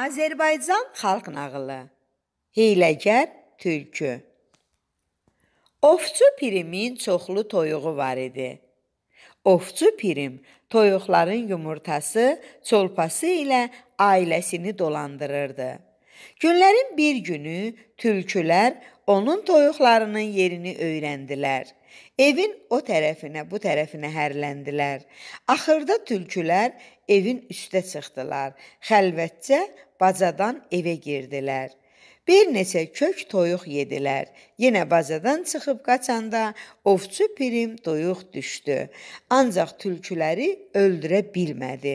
Azərbaycan xalq nağılı. Hiyləgər tülkü. Ofçu Pirim'in çoxlu toyuğu var idi. Ofçu Pirim toyuqların yumurtası, çolpası ilə ailəsini dolandırırdı. Günlərin bir günü tülkülər onun toyuqlarının yerini öyrəndilər. Evin o tərəfinə, bu tərəfinə hərləndilər. Axırda tülkülər evin üstə çıxdılar. Xəlvətcə bacadan evə girdilər. Bir neçə kök toyuq yedilər. Yenə bazadan çıxıb qaçanda ovçu Pirim toyuq düşdü. Ancaq tülküləri öldürə bilmədi.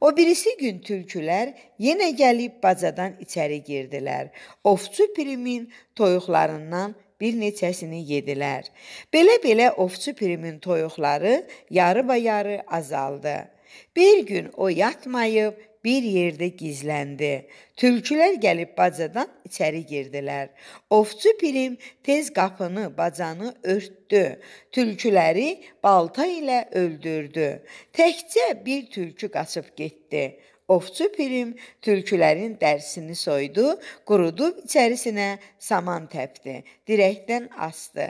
O birisi gün tülkülər yenə gəlib bazadan içəri girdilər. Ovçu Pirimin toyuqlarından bir neçəsini yedilər. Belə-belə ovçu Pirimin toyuqları yarı-bayarı azaldı. Bir gün o yatmayıb bir yerdə gizləndi. Tülkülər gəlib bacadan içəri girdilər. Ovçu Pirim tez qapını, bacanı örtdü. Tülküləri balta ilə öldürdü. Təkcə bir tülkü qaçıb getdi. Ovçu Pirim tülkülərin dərsini soydu, qurudub içərisinə saman təpdi, dirəkdən asdı.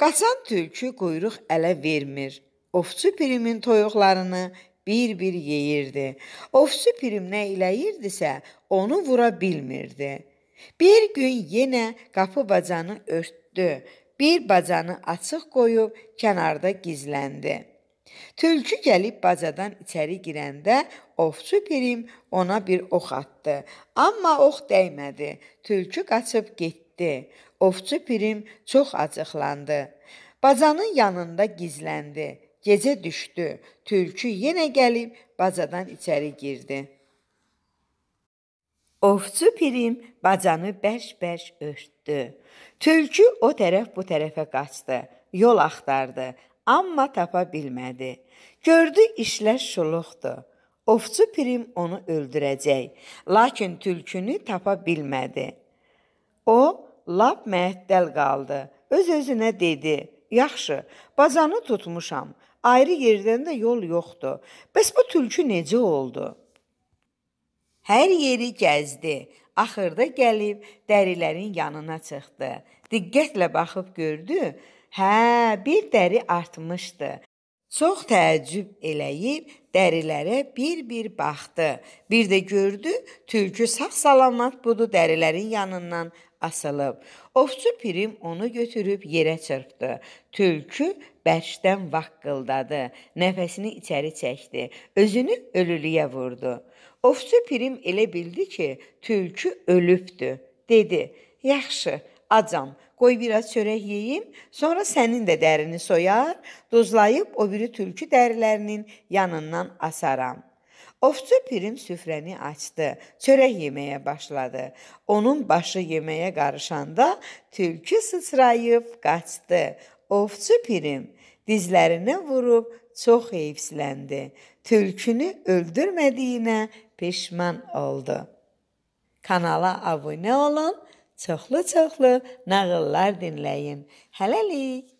Qaçan tülkü quyruq ələ vermir. Ovçu Pirim'in toyuqlarını bir-bir yeyirdi. Ofsu pirim nə eləyirdisə, onu vura bilmirdi. Bir gün yenə qapı bacanı örtdü. Bir bacanı açıq qoyub kənarda gizləndi. Tülkü gəlib bacadan içəri girəndə ovçu pirim ona bir ox atdı. Amma ox dəymədi. Tülkü qaçıb getdi. Ovçu pirim çox acıqlandı. Bacanın yanında gizləndi. Gecə düşdü. Tülkü yenə gəlib bacadan içəri girdi. Ovçu pirim bacanı bərk-bərk örtdü. Tülkü o tərəf bu tərəfə qaçdı, yol axtardı, amma tapa bilmədi. Gördü işlər şuluqdu. Ovçu pirim onu öldürəcək, lakin tülkünü tapa bilmədi. O lap məəttəl qaldı. Öz-özünə dedi: "Yaxşı, bacanı tutmuşam, Ayrı yerdən də yol yoxdur. Bəs bu tülkü necə oldu? Hər yeri gəzdi. Axırda gəlib dərilərin yanına çıxdı. Diqqətlə baxıb gördü, hə, bir dəri artmışdı. Çox təəccüb eləyib dərilərə bir-bir baxdı. Bir də gördü, tülkü sağ-salamat budu dərilərin yanından asılıb. Ovçu Pirim onu götürüb yerə çırpdı. Tülkü bərkdən vaqqıldadı, nəfəsini içəri çəkdi, özünü ölülüyə vurdu. Ovçu Pirim elə bildi ki, tülkü ölübdü. Dedi: "Yaxşı, acam. Qoy biraz çörək yeyim, sonra sənin də dərini soyar, duzlayıb o biri tülkü dərilərinin yanından asaram." Ovçu pirim süfrəni açdı, çörək yeməyə başladı. Onun başı yeməyə qarışanda tülkü sıçrayıb qaçdı. Ovçu pirim dizlərinə vurub çox heyfsiləndi. Tülkünü öldürmədiyinə peşman oldu. Kanala abunə olun, çoxlu-çoxlu nağıllar dinləyin. Hələlik.